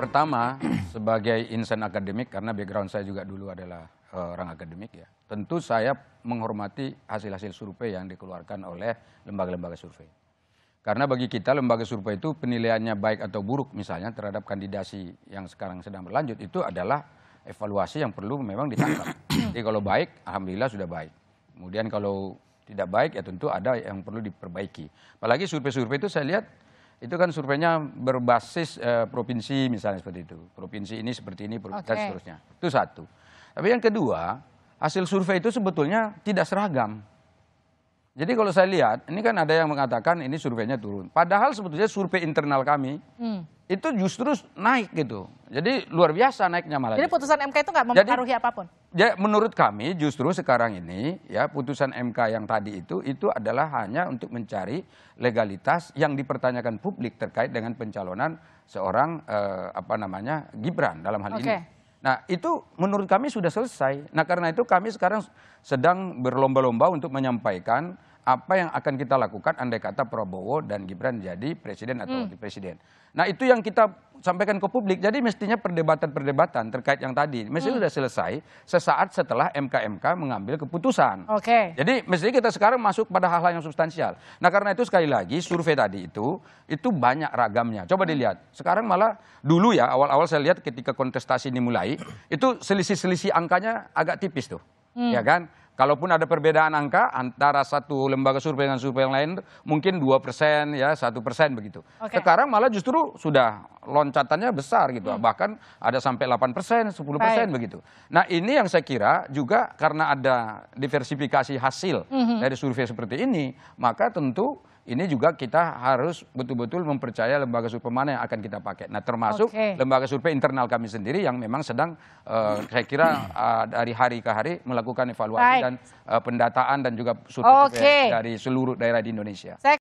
pertama sebagai insan akademik karena background saya juga dulu adalah eh, orang akademik ya. Tentu saya menghormati hasil-hasil survei yang dikeluarkan oleh lembaga-lembaga survei. Karena bagi kita lembaga survei itu penilaiannya baik atau buruk misalnya terhadap kandidasi yang sekarang sedang berlanjut itu adalah evaluasi yang perlu memang ditangkap. Jadi kalau baik, alhamdulillah sudah baik. Kemudian kalau tidak baik ya tentu ada yang perlu diperbaiki. Apalagi survei-survei itu saya lihat itu kan surveinya berbasis eh, provinsi misalnya seperti itu. Provinsi ini seperti ini, provinsi okay. dan seterusnya. Itu satu. Tapi yang kedua, hasil survei itu sebetulnya tidak seragam. Jadi kalau saya lihat, ini kan ada yang mengatakan ini surveinya turun. Padahal sebetulnya survei internal kami, hmm itu justru naik gitu. Jadi luar biasa naiknya malah. Jadi putusan MK itu nggak mempengaruhi jadi, apapun? Ya menurut kami justru sekarang ini ya putusan MK yang tadi itu itu adalah hanya untuk mencari legalitas yang dipertanyakan publik terkait dengan pencalonan seorang eh, apa namanya Gibran dalam hal okay. ini. Nah itu menurut kami sudah selesai. Nah karena itu kami sekarang sedang berlomba-lomba untuk menyampaikan apa yang akan kita lakukan andai kata Prabowo dan Gibran jadi presiden atau hmm. wakil presiden. Nah itu yang kita sampaikan ke publik. Jadi mestinya perdebatan-perdebatan terkait yang tadi. Mestinya hmm. sudah selesai sesaat setelah MKMK mengambil keputusan. Oke. Okay. Jadi mestinya kita sekarang masuk pada hal-hal yang substansial. Nah karena itu sekali lagi survei tadi itu, itu banyak ragamnya. Coba dilihat. Sekarang malah dulu ya awal-awal saya lihat ketika kontestasi ini mulai itu selisih-selisih angkanya agak tipis tuh hmm. ya kan? Kalaupun ada perbedaan angka antara satu lembaga survei dengan survei yang lain, mungkin dua persen ya satu persen begitu. Okay. Sekarang malah justru sudah loncatannya besar gitu, hmm. bahkan ada sampai delapan persen, sepuluh persen begitu. Nah ini yang saya kira juga karena ada diversifikasi hasil hmm. dari survei seperti ini, maka tentu ini juga kita harus betul-betul mempercaya lembaga survei mana yang akan kita pakai. Nah, termasuk okay. lembaga survei internal kami sendiri yang memang sedang uh, saya kira uh, dari hari ke hari melakukan evaluasi Baik. dan uh, pendataan dan juga survei okay. dari seluruh daerah di Indonesia. Saya